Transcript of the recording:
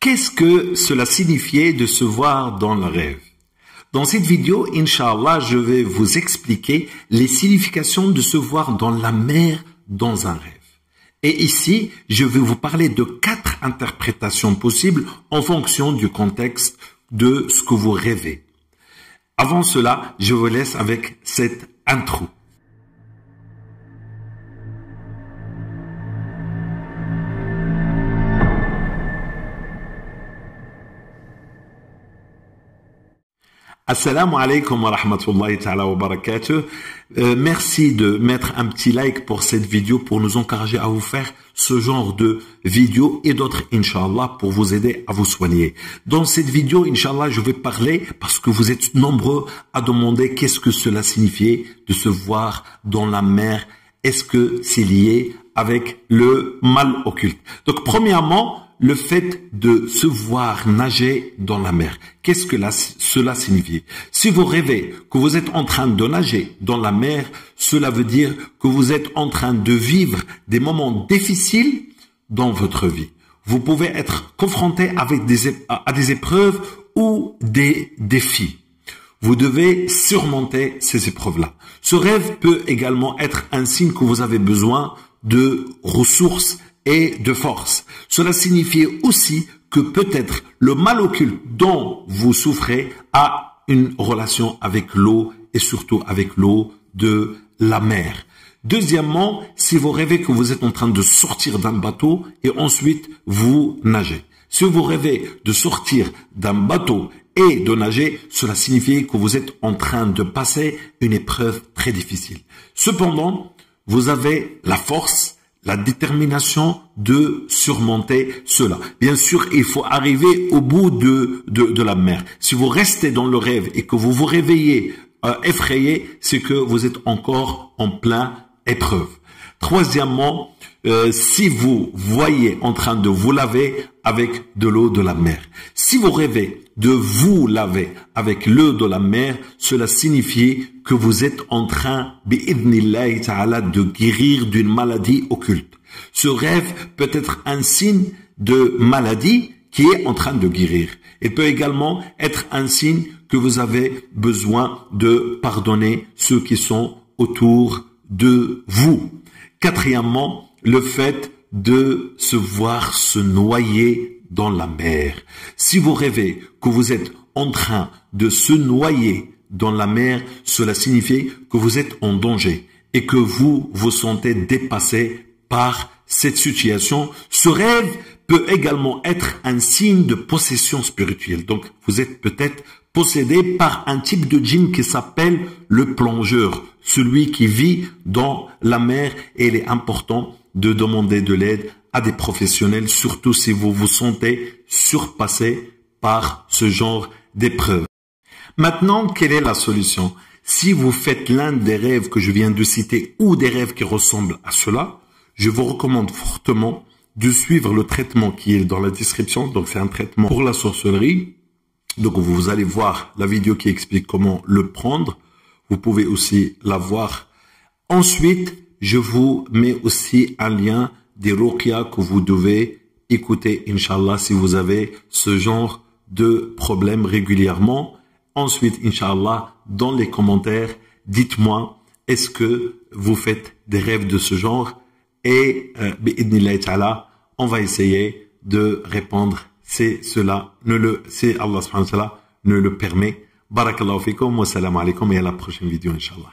Qu'est-ce que cela signifiait de se voir dans le rêve Dans cette vidéo, Inch'Allah, je vais vous expliquer les significations de se voir dans la mer dans un rêve. Et ici, je vais vous parler de quatre interprétations possibles en fonction du contexte de ce que vous rêvez. Avant cela, je vous laisse avec cette intro. Assalamu alaikum wa rahmatullahi wa barakatuh. Euh, merci de mettre un petit like pour cette vidéo pour nous encourager à vous faire ce genre de vidéos et d'autres, inshallah, pour vous aider à vous soigner. Dans cette vidéo, inshallah, je vais parler parce que vous êtes nombreux à demander qu'est-ce que cela signifiait de se voir dans la mer. Est-ce que c'est lié avec le mal occulte? Donc, premièrement, le fait de se voir nager dans la mer. Qu'est-ce que cela signifie Si vous rêvez que vous êtes en train de nager dans la mer, cela veut dire que vous êtes en train de vivre des moments difficiles dans votre vie. Vous pouvez être confronté avec à des épreuves ou des défis. Vous devez surmonter ces épreuves-là. Ce rêve peut également être un signe que vous avez besoin de ressources et de force. Cela signifie aussi que peut-être le mal occulte dont vous souffrez a une relation avec l'eau et surtout avec l'eau de la mer. Deuxièmement, si vous rêvez que vous êtes en train de sortir d'un bateau et ensuite vous nagez. Si vous rêvez de sortir d'un bateau et de nager, cela signifie que vous êtes en train de passer une épreuve très difficile. Cependant, vous avez la force, la détermination de surmonter cela. Bien sûr, il faut arriver au bout de, de, la mer. Si vous restez dans le rêve et que vous vous réveillez euh, effrayé, c'est que vous êtes encore en plein épreuve. Troisièmement, euh, si vous voyez en train de vous laver avec de l'eau de la mer. Si vous rêvez de vous laver avec l'eau de la mer, cela signifie que vous êtes en train, de guérir d'une maladie occulte. Ce rêve peut être un signe de maladie qui est en train de guérir. Il peut également être un signe que vous avez besoin de pardonner ceux qui sont autour de vous. Quatrièmement, le fait de se voir se noyer dans la mer. Si vous rêvez que vous êtes en train de se noyer dans la mer, cela signifie que vous êtes en danger et que vous vous sentez dépassé par cette situation. Ce rêve peut également être un signe de possession spirituelle. Donc vous êtes peut-être possédé par un type de djinn qui s'appelle le plongeur, celui qui vit dans la mer et il est important de demander de l'aide à des professionnels, surtout si vous vous sentez surpassé par ce genre d'épreuves. Maintenant, quelle est la solution Si vous faites l'un des rêves que je viens de citer ou des rêves qui ressemblent à cela, je vous recommande fortement de suivre le traitement qui est dans la description. Donc c'est un traitement pour la sorcellerie. Donc vous allez voir la vidéo qui explique comment le prendre. Vous pouvez aussi la voir. Ensuite, je vous mets aussi un lien des ruqya que vous devez écouter, Inch'Allah, si vous avez ce genre de problème régulièrement. Ensuite, Inch'Allah, dans les commentaires, dites-moi, est-ce que vous faites des rêves de ce genre Et, euh, on va essayer de répondre c'est cela, ne le, c'est Allah subhanahu wa ne le permet. Barakallahu fikum wa salam alaikum et à la prochaine vidéo, Inch'Allah.